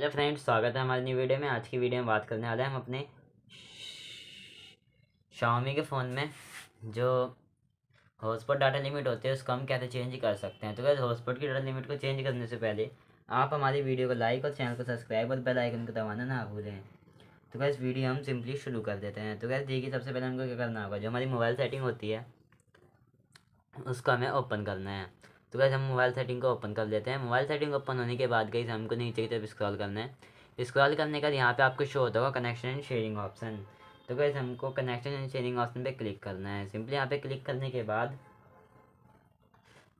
hello friends स्वागत है हमारी न्यू वीडियो में आज की वीडियो में बात करने वाले हैं हम अपने शाओमी के फ़ोन में जो हॉटस्पॉट डाटा लिमिट होती है उसको हम कैसे चेंज कर सकते हैं तो क्या हॉटस्पॉट की डाटा लिमिट को चेंज करने से पहले आप हमारी वीडियो को लाइक और चैनल को सब्सक्राइब और बेल आइकन को दबाना ना भूलें तो क्या इस वीडियो हम सिंपली शुरू कर देते हैं तो क्या देखिए सबसे पहले हमको क्या करना होगा जो हमारी मोबाइल सेटिंग होती है उसको हमें ओपन करना है तो कैसे हम मोबाइल सेटिंग को ओपन कर लेते हैं मोबाइल सेटिंग ओपन होने के बाद गई हमको नीचे की तरफ स्क्रॉल करना है स्क्रॉल करने का यहाँ पे आपको शो होता होगा कनेक्शन एंड शेयरिंग ऑप्शन तो कैसे हमको कनेक्शन एंड शेयरिंग ऑप्शन पे क्लिक करना है सिंपली यहाँ पे क्लिक करने के बाद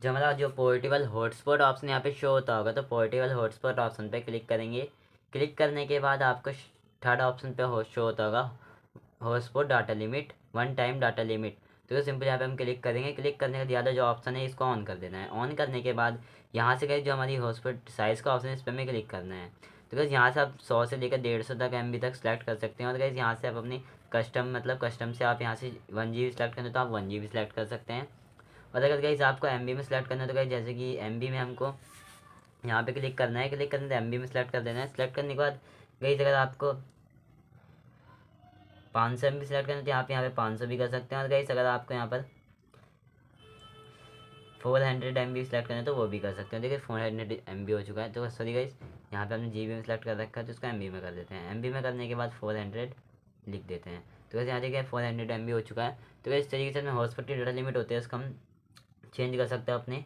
जो हमारा जो पोर्टेबल हॉटस्पॉट ऑप्शन यहाँ पे शो होता होगा तो पोर्टेबल हॉटस्पॉट ऑप्शन पे क्लिक करेंगे क्लिक करने के बाद आपको थर्ड ऑप्शन पे शो होता होगा hotspot data limit one time data limit तो ये सिंपल यहाँ पे हम क्लिक करेंगे क्लिक करने के ज़्यादा जो ऑप्शन है इसको ऑन कर देना है ऑन करने के बाद यहाँ से गए जो हमारी हॉस्पिटल साइज़ का ऑप्शन है इस पर हमें क्लिक करना है तो गैस यहाँ से आप सौ से लेकर डेढ़ सौ तक एम तक सेलेक्ट कर सकते हैं और गैस यहाँ से आप अपनी कस्टम मतलब कस्टम से आप यहाँ से वन जी बी सेलेक्ट करना तो आप वन जी बी सेलेक्ट कर सकते हैं और अगर गैस आपको एम बी में सेलेक्ट करना है तो कहीं जैसे कि एम बी में हमको यहाँ पे क्लिक करना है क्लिक करना है एम बी में सेलेक्ट कर देना है सेलेक्ट करने के बाद गई अगर आपको पाँच सौ एम बी सिलेक्ट करना तो आप यहाँ पे पाँच सौ भी कर सकते हैं और गाइस अगर आपको यहाँ पर four hundred M B select करना तो वो भी कर सकते हैं देखिए फोर हंड्रेड एम बी हो चुका है तो सॉरी गाइस यहाँ पे हमने जी बी में सिलेक्ट कर रखा है तो उसको एम बी में कर देते हैं एम बी में करने के बाद फोर हंड्रेड लिख देते हैं तो कैसे यहाँ देखिए फोर हंड्रेड एम बी हो चुका है तो इस तरीके से हमें हॉस्पिटल डाटा लिमिट होते हैं उसको हम चेंज कर सकते हैं अपने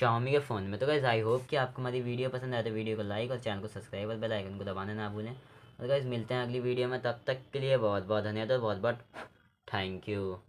शाओमी के फ़ोन में तो गैस आई होप कि आपको हमारी वीडियो पसंद आए तो वीडियो को लाइक और चैनल को सब्सक्राइब और बेल आइकन को दबाना ना भूलें और तो गाइज मिलते हैं अगली वीडियो में तब तक के लिए बहुत बहुत धन्यवाद और बहुत बहुत थैंक यू